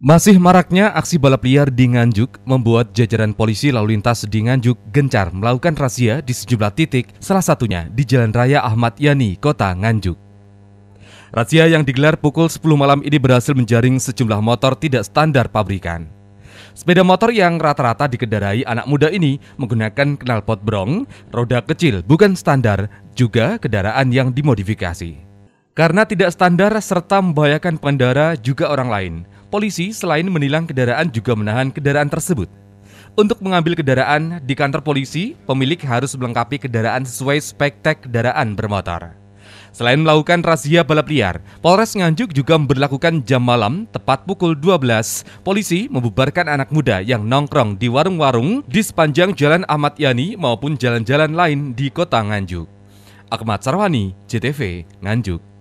Masih maraknya aksi balap liar di Nganjuk membuat jajaran polisi lalu lintas di Nganjuk gencar melakukan razia di sejumlah titik, salah satunya di Jalan Raya Ahmad Yani, Kota Nganjuk. Razia yang digelar pukul 10 malam ini berhasil menjaring sejumlah motor tidak standar pabrikan. Sepeda motor yang rata-rata dikendarai anak muda ini menggunakan knalpot brong, roda kecil bukan standar, juga kendaraan yang dimodifikasi. Karena tidak standar serta membahayakan pengendara juga orang lain, Polisi selain menilang kendaraan juga menahan kendaraan tersebut. Untuk mengambil kendaraan di kantor polisi, pemilik harus melengkapi kendaraan sesuai spek tag kendaraan bermotor. Selain melakukan razia balap liar, Polres Nganjuk juga memberlakukan jam malam tepat pukul 12. Polisi membubarkan anak muda yang nongkrong di warung-warung di sepanjang Jalan Ahmad Yani maupun jalan-jalan lain di kota Nganjuk. Akmat Sarwani, JTV, Nganjuk.